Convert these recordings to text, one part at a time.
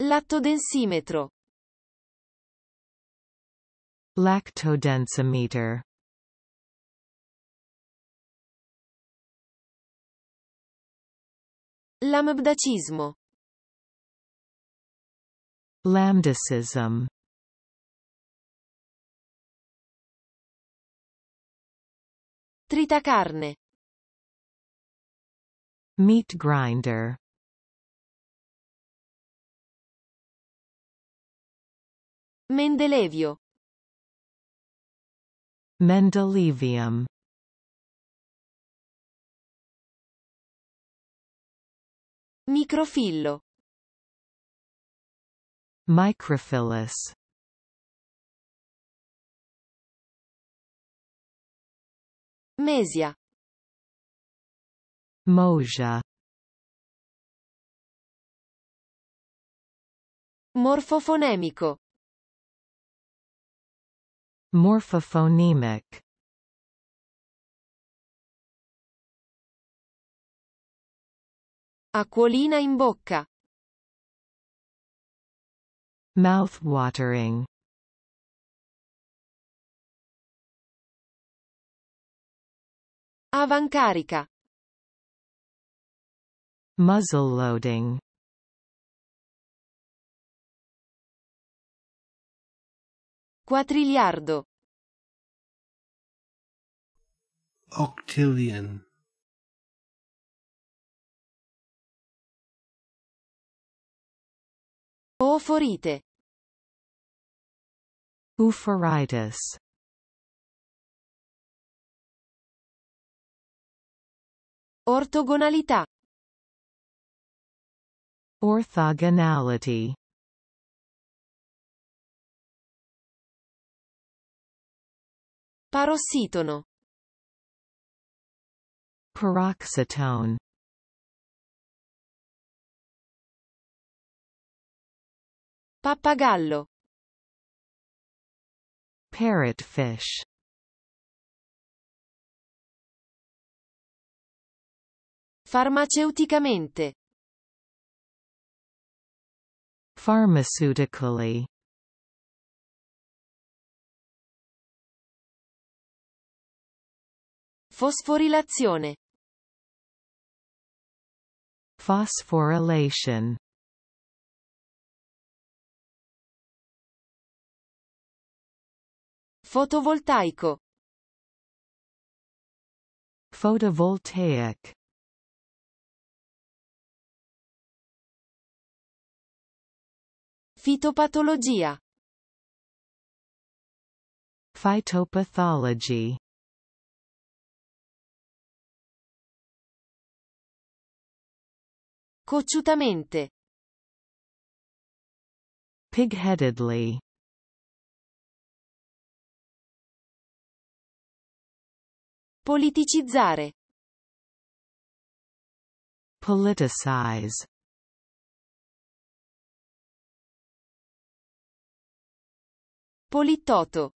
Lattodensimetro. Lactodensimeter. Lambdacismo. Lambdacism. Tritacarne. Meat grinder. Mendelevio. Mendelevium. Microfillo. Microphilus. Mesia. Mosia. Morfofonemico. Morphophonemic Acquolina in bocca. Mouth-watering. Avancarica. Muzzle loading. Quadriliardo. Octillion. Oforite. Ophoritis. Ortogonalità. Orthogonality. Parossitono. Peroxitone. Pappagallo. Parrotfish. Farmaceuticamente. Pharmaceutically Fosforilazione. Phosphorylation. Fotovoltaico. Photovoltaic. Fitopatologia. Phytopathology Cocciutamente. Pigheadedly. Politicizzare. Politicize. Polittoto.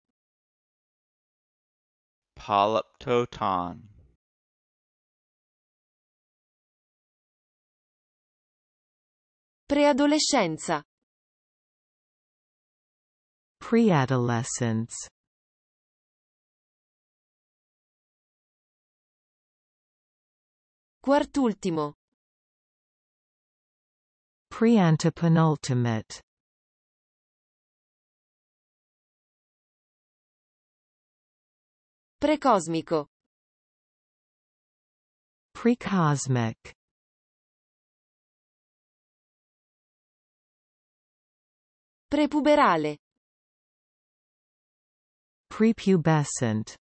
Polyptoton. Preadolescenza. Preadolescence. Quart'ultimo. Preantepenultimate. Precosmico. Precosmic. Prepuberale. Prepubescent.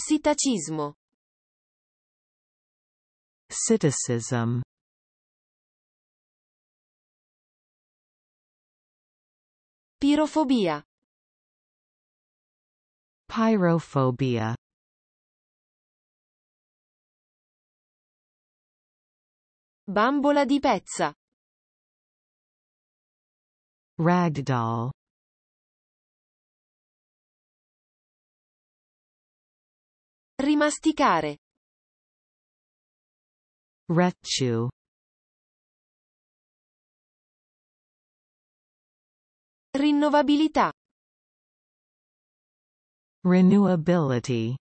Psittacismo. Psittacism. Pirofobia. Pyrophobia. Bambola di pezza. Ragdoll. Rimasticare. Retchu. Rinnovabilità. Renewability.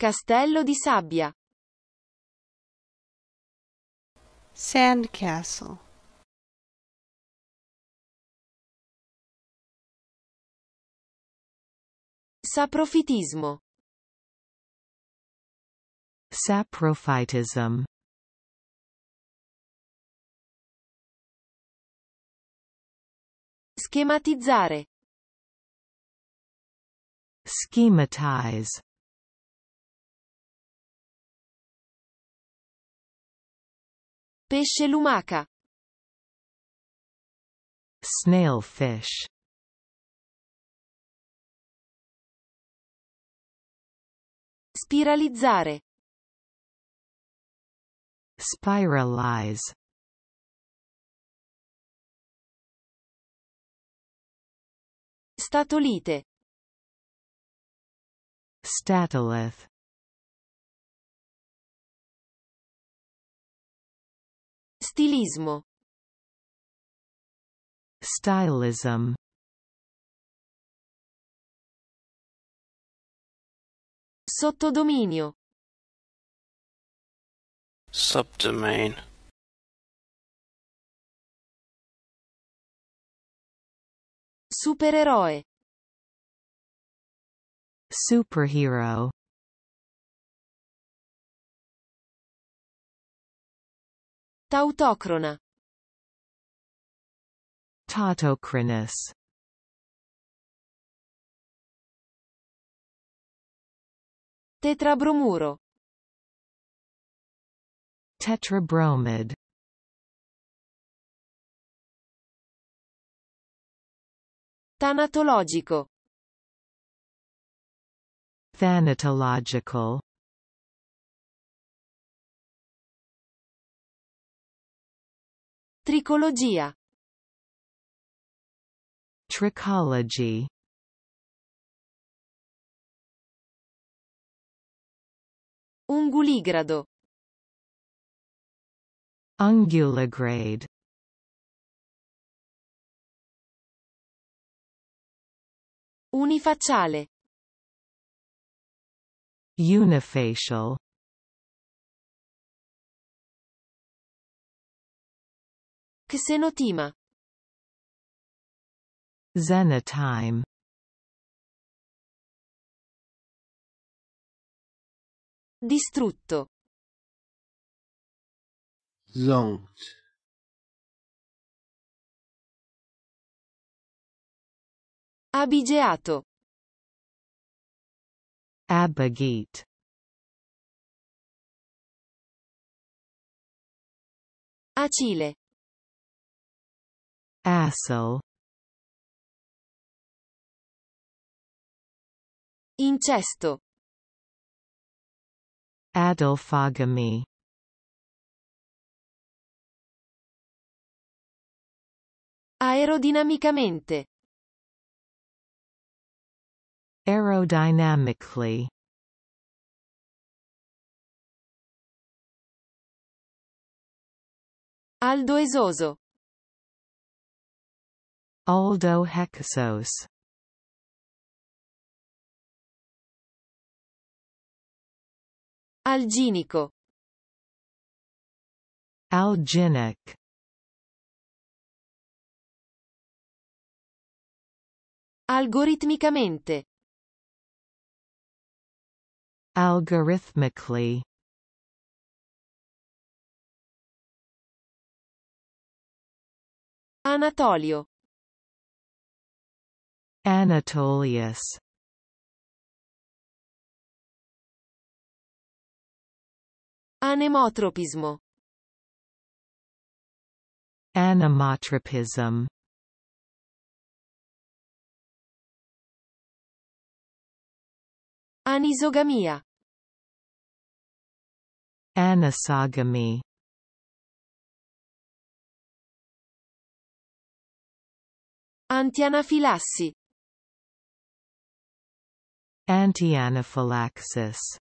Castello di sabbia. Sandcastle. Saprofitismo. Saprophytism. Schematizzare. Schematize. Pesce lumaca. fish. Spiralizzare. Spiralize. Statolite. Statolith. Stilismo. Stylism. Sottodominio. Subdomain. Supereroe. Superhero. Tautocrona. Tautocronus. Tetrabromuro. Tetrabromid. Tanatologico. Thanatological Tricologia. Tricology. Unguligrado. Unguligrade. Unifacciale. Unifacial. Xenotima. Xenotime. Distrutto. Zonkt. Abigeato. Abagit. Acile. Assel. Incesto. Adelphogamy. Aerodinamicamente. Aerodynamically. Aldo esoso. Aldo Hexos. Alginico Alginic Algoritmicamente Algorithmically Anatolio Anatolius Anemotropismo Anemotropism Anisogamia Anisogamy Antianafilassi Anti-anaphylaxis.